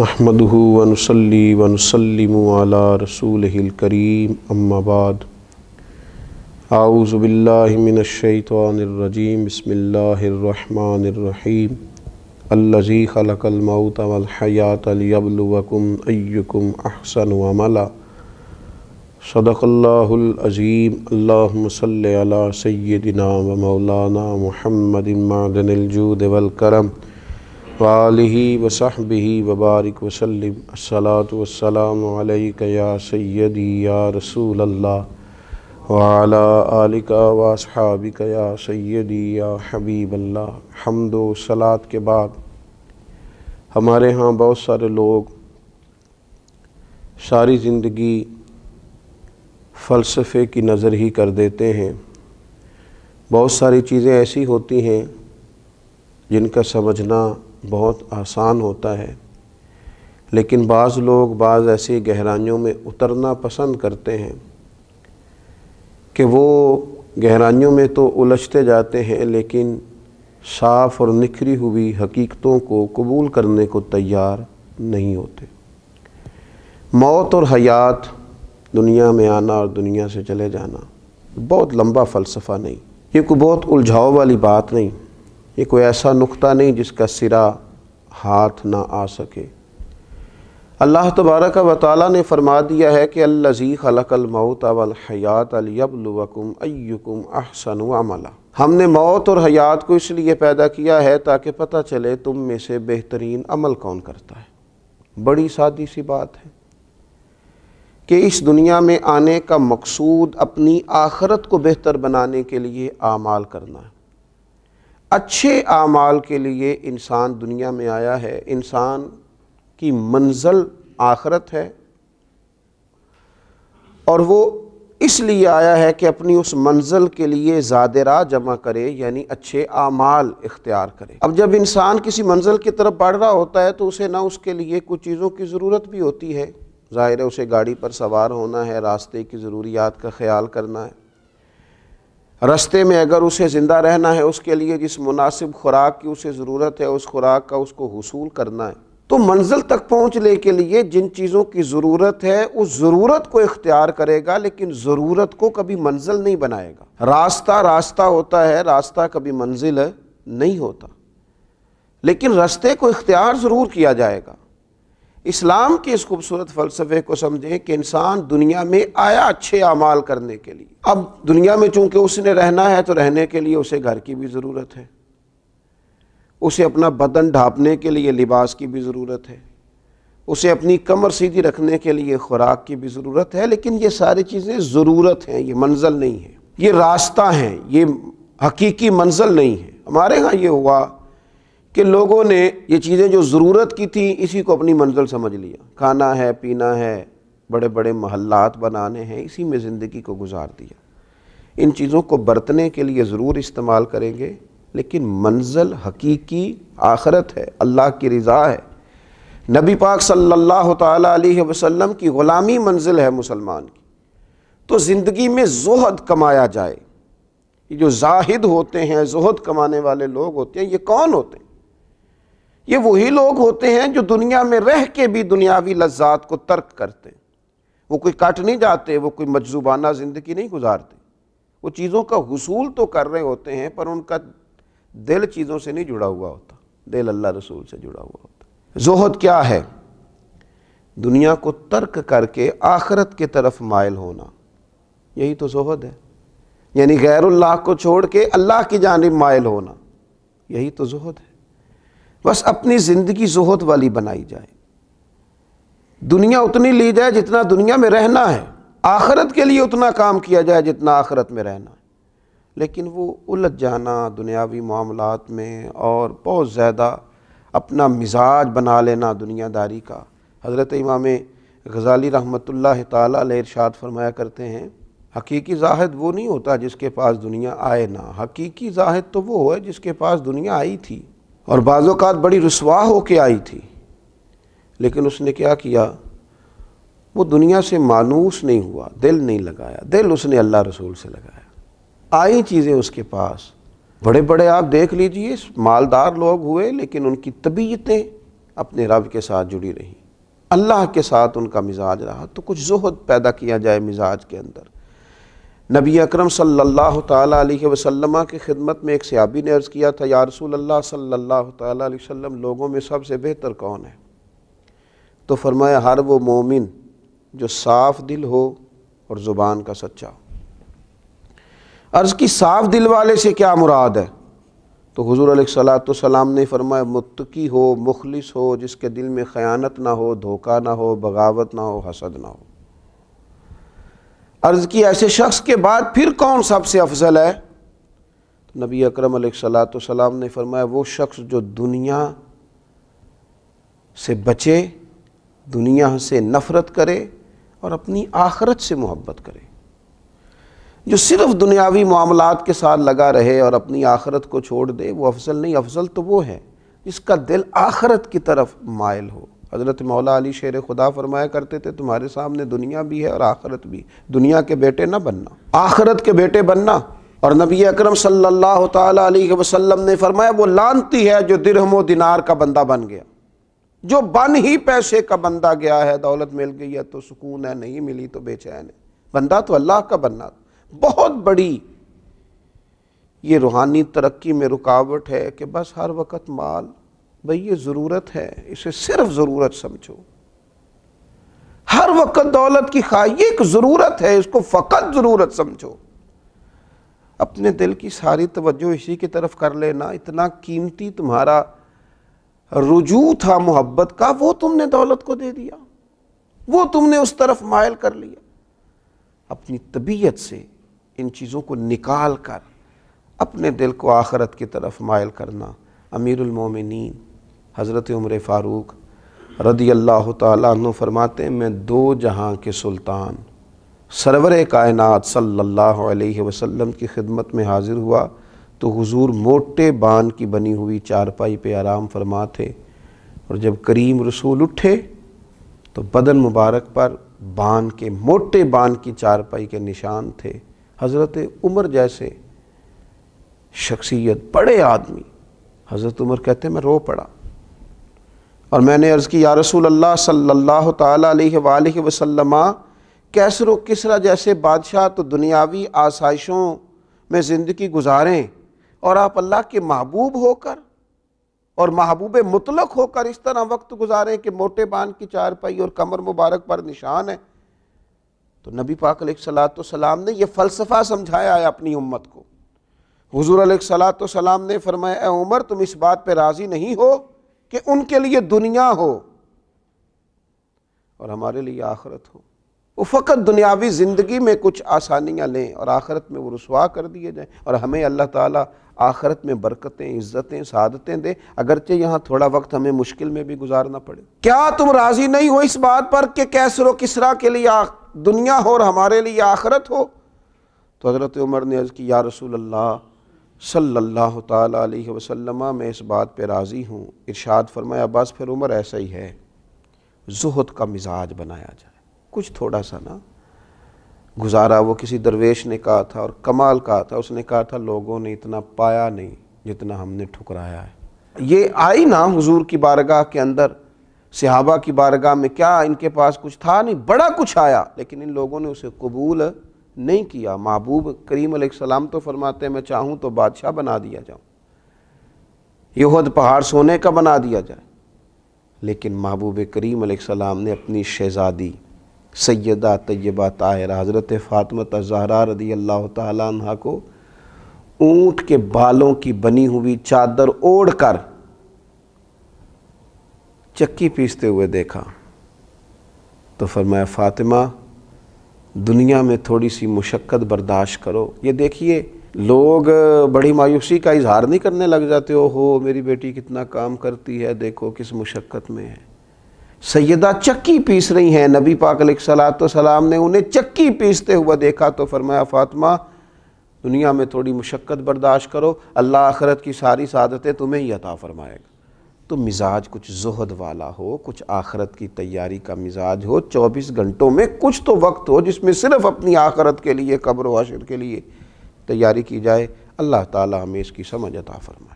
नहमदहू वनसली वनसलम आला रसूल करीम अम्माबाद आउज़बिल्लिमिनशैतरजीम बसमीम अल्लज़ी खलकलमौत वलहयात लियबलवकुम अयुकुम अहसन अमला सदक़ल्लाज़ीम अल्लासल सैदिना व मौलाना महमदिमादनजूद वलकरम वाली वसहबि वबारक वसलम वसलाम़ या सैदी या रसूल वाला आलिका वासहाबिक या सैदी या हबीब अल्लाह हमदो सलात के बाद हमारे यहाँ बहुत सारे लोग सारी ज़िंदगी फ़लसफ़े की नज़र ही कर देते हैं बहुत सारी चीज़ें ऐसी होती हैं जिनका समझना बहुत आसान होता है लेकिन बाज़ लोग बाज़ ऐसी गहराइयों में उतरना पसंद करते हैं कि वो गहराइयों में तो उलझते जाते हैं लेकिन साफ और निखरी हुई हकीकतों को कबूल करने को तैयार नहीं होते मौत और हयात दुनिया में आना और दुनिया से चले जाना बहुत लंबा फ़लसफ़ा नहीं ये कोई बहुत उलझाव वाली बात नहीं ये कोई ऐसा नुक्ता नहीं जिसका सिरा हाथ ना आ सके अल्लाह तबारक व ताली ने फरमा दिया है कि मौत अवल हयात अलबलकुम अयुकुम अहसन अमला हमने मौत और हयात को इसलिए पैदा किया है ताकि पता चले तुम में से बेहतरीन अमल कौन करता है बड़ी सादी सी बात है कि इस दुनिया में आने का मकसूद अपनी आखरत को बेहतर बनाने के लिए आमाल करना है अच्छे आमाल के लिए इंसान दुनिया में आया है इंसान की मंजिल आखरत है और वो इसलिए आया है कि अपनी उस मंजिल के लिए ज़ादरा जमा करे यानी अच्छे आमाल इख्तियार करे अब जब इंसान किसी मंजिल की तरफ बढ़ रहा होता है तो उसे ना उसके लिए कुछ चीज़ों की ज़रूरत भी होती है ज़ाहिर है उसे गाड़ी पर सवार होना है रास्ते की ज़रूरियात का ख्याल करना है रास्ते में अगर उसे ज़िंदा रहना है उसके लिए जिस मुनासिब खुराक की उसे ज़रूरत है उस खुराक का उसको हसूल करना है तो मंजिल तक पहुँचने के लिए जिन चीज़ों की ज़रूरत है उस ज़रूरत को इख्तियार करेगा लेकिन ज़रूरत को कभी मंजिल नहीं बनाएगा रास्ता रास्ता होता है रास्ता कभी मंजिल नहीं होता लेकिन रास्ते को इख्तियार ज़रूर किया जाएगा इस्लाम के इस खूबसूरत फ़लसफ़े को समझें कि इंसान दुनिया में आया अच्छे अमाल करने के लिए अब दुनिया में चूंकि उसने रहना है तो रहने के लिए उसे घर की भी ज़रूरत है उसे अपना बदन ढापने के लिए लिबास की भी ज़रूरत है उसे अपनी कमर सीधी रखने के लिए खुराक की भी ज़रूरत है लेकिन ये सारी चीज़ें ज़रूरत हैं ये मंजिल नहीं है ये रास्ता हैं ये हकीकी मंजिल नहीं है हमारे यहाँ ये हुआ कि लोगों ने ये चीज़ें जो ज़रूरत की थी इसी को अपनी मंजिल समझ लिया खाना है पीना है बड़े बड़े महल्लात बनाने हैं इसी में ज़िंदगी को गुजार दिया इन चीज़ों को बरतने के लिए ज़रूर इस्तेमाल करेंगे लेकिन मंजिल हकीकी आखरत है अल्लाह की रज़ा है नबी पाक सल्लल्लाहु अलैहि वसल्लम की ग़ुलामी मंजिल है मुसलमान की तो ज़िंदगी में जहद कमाया जाए ये जो जाहिद होते हैं जहद कमाने वाले लोग होते हैं ये कौन होते हैं ये वही लोग होते हैं जो दुनिया में रह के भी दुनियावी लज्जात को तर्क करते हैं वो कोई कट नहीं जाते वो कोई मजजूबाना ज़िंदगी नहीं गुजारते वो चीज़ों का हसूल तो कर रहे होते हैं पर उनका दिल चीज़ों से नहीं जुड़ा हुआ होता दिल अल्लाह रसूल से जुड़ा हुआ होता जोहद क्या है दुनिया को तर्क करके आखरत के तरफ मायल होना यही तो जोहद है यानी गैरुल्लाह को छोड़ के अल्लाह की जानब मायल होना यही तो जोहद है बस अपनी ज़िंदगी जोहत वाली बनाई जाए दुनिया उतनी ली जाए जितना दुनिया में रहना है आखरत के लिए उतना काम किया जाए जितना आखरत में रहना है लेकिन वो उलझ जाना दुनियावी मामला में और बहुत ज़्यादा अपना मिजाज बना लेना दुनियादारी का हज़रत इमाम गज़ाली रहमत तरशाद फरमाया करते हैं हकीकी जाहद वो नहीं होता जिसके पास दुनिया आए ना हकीकी जाहद तो वो है जिसके पास दुनिया आई थी और बाज़ात बड़ी रसवा हो के आई थी लेकिन उसने क्या किया वो दुनिया से मानूस नहीं हुआ दिल नहीं लगाया दिल उसने अल्लाह रसूल से लगाया आई चीज़ें उसके पास बड़े बड़े आप देख लीजिए मालदार लोग हुए लेकिन उनकी तबीयतें अपने रब के साथ जुड़ी रहीं अल्लाह के साथ उनका मिजाज रहा तो कुछ जहद पैदा किया जाए मिजाज के अंदर नबी अकरम सल्लल्लाहु अलैहि वसल्लम की खिदमत में एक सयाबी ने अर्ज़ किया था यारसूल रसूल अल्लाह सल्लल्लाहु अलैहि वसल्लम लोगों में सबसे बेहतर कौन है तो फरमाया हर वो मोमिन जो साफ़ दिल हो और ज़ुबान का सच्चा हो अर्ज़ की साफ़ दिल वाले से क्या मुराद है तो हजूर सलाम ने फरमाया मुतकी हो मुखलिस हो जिसके दिल में ख़यानत ना हो धोखा ना हो बगावत ना हो हसद ना हो अर्ज़ की ऐसे शख्स के बाद फिर कौन सबसे अफजल है तो नबी अकरम सलाम ने फरमाया वो शख्स जो दुनिया से बचे दुनिया से नफ़रत करे और अपनी आखरत से मोहब्बत करे जो सिर्फ दुनियावी मामला के साथ लगा रहे और अपनी आखरत को छोड़ दे वो अफजल नहीं अफजल तो वो है जिसका दिल आखरत की तरफ मायल हो हज़रत मौला अली शेर खुदा फरमाया करते थे तुम्हारे सामने दुनिया भी है और आखरत भी दुनिया के बेटे ना बनना आखरत के बेटे बनना और नबी अकरम सल्लल्लाहु अलैहि वसल्लम ने फरमाया वो लानती है जो दिरहम दिनार का बंदा बन गया जो बन ही पैसे का बंदा गया है दौलत मिल गई है तो सुकून है नहीं मिली तो बेचैन है बंदा तो अल्लाह का बनना बहुत बड़ी ये रूहानी तरक्की में रुकावट है कि बस हर वक्त माल भाई ये ज़रूरत है इसे सिर्फ ज़रूरत समझो हर वक्त दौलत की खाई एक ज़रूरत है इसको फ़कत ज़रूरत समझो अपने दिल की सारी तवज्जो इसी की तरफ कर लेना इतना कीमती तुम्हारा रुजू था मोहब्बत का वो तुमने दौलत को दे दिया वो तुमने उस तरफ मायल कर लिया अपनी तबीयत से इन चीज़ों को निकाल कर अपने दिल को आखरत की तरफ मायल करना अमीरमिन हज़रत उम्र फ़ारूक रदी अल्लाह तु फरमाते मैं दो जहाँ के सुल्तान सरवर कायनात सल्ला वसम की खिदमत में हाज़िर हुआ तो हुजूर मोटे बान की बनी हुई चारपाई पे आराम फरमा थे और जब करीम रसूल उठे तो बदन मुबारक पर बान के मोटे बान की चारपाई के निशान थे हज़रत उमर जैसे शख्सियत बड़े आदमी हज़रत उमर कहते मैं रो पड़ा और मैंने अर्ज़ की या रसूल अल्लाह सल्लल्लाहु अलैहि वसल्लम कैसर व किसरा जैसे बादशाह तो दुनियावी आसाइशों में ज़िंदगी गुजारें और आप अल्लाह के महबूब होकर और महबूब मुतलक होकर इस तरह वक्त गुजारें कि मोटे बान की चारपाई और कमर मुबारक पर निशान है तो नबी पाक सलात सलाम ने यह फ़लसफ़ा समझाया है अपनी उम्मत को हजूर सलात सलाम ने फरमाया उमर तुम इस बात पर राज़ी नहीं हो कि उनके लिए दुनिया हो और हमारे लिए आखरत हो वो फ़कत दुनियावी ज़िंदगी में कुछ आसानियां लें और आखरत में वो रसवा कर दिए जाए और हमें अल्लाह ताला आखरत में बरकतें इज़्ज़तें सादतें दे अगरचे यहां थोड़ा वक्त हमें मुश्किल में भी गुजारना पड़े क्या तुम राज़ी नहीं हो इस बात पर कि कैसर किसरा के लिए दुनिया हो और हमारे लिए आखरत हो तो हज़रत उमर ने अर्ज़ की या रसूल अल्लाह सल्लल्लाहु अलैहि वसल्लम मैं इस बात पे राज़ी हूँ इरशाद फरमाया बस फिर उम्र ऐसा ही है जहद का मिजाज बनाया जाए कुछ थोड़ा सा ना गुजारा वो किसी दरवेश ने कहा था और कमाल कहा था उसने कहा था लोगों ने इतना पाया नहीं जितना हमने ठुकराया है ये आई ना हुजूर की बारगाह के अंदर सहाबा की बारगाह में क्या इनके पास कुछ था नहीं बड़ा कुछ आया लेकिन इन लोगों ने उसे कबूल नहीं किया महबूब करीम सलाम तो फरमाते मैं चाहूँ तो बादशाह बना दिया जाऊँ यहद पहाड़ सोने का बना दिया जाए लेकिन महबूब करीम सलाम ने अपनी शहज़ादी सैदा तय्यबा ताहिर हज़रत फ़ातमत जहरा रदी अल्लाह तहा को ऊँट के बालों की बनी हुई चादर ओढ़ कर चक्की पीसते हुए देखा तो फरमाया फ़ातिमा दुनिया में थोड़ी सी मुशक्क़त बर्दाश्त करो ये देखिए लोग बड़ी मायूसी का इजहार नहीं करने लग जाते हो हो मेरी बेटी कितना काम करती है देखो किस मुशक्क़त में है सैदा चक्की पीस रही हैं नबी पाक सलात सलाम ने उन्हें चक्की पीसते हुए देखा तो फरमाया फातमा दुनिया में थोड़ी मुशक्क़त बर्दाश्त करो अल्लाह आखरत की सारी सादतें तुम्हें ही अता फ़रमाएगा तो मिजाज कुछ जहद वाला हो कुछ आखरत की तैयारी का मिजाज हो 24 घंटों में कुछ तो वक्त हो जिसमें सिर्फ अपनी आखरत के लिए कब्र वाशर के लिए तैयारी की जाए अल्लाह ताला हमें इसकी समझ अता फरमाए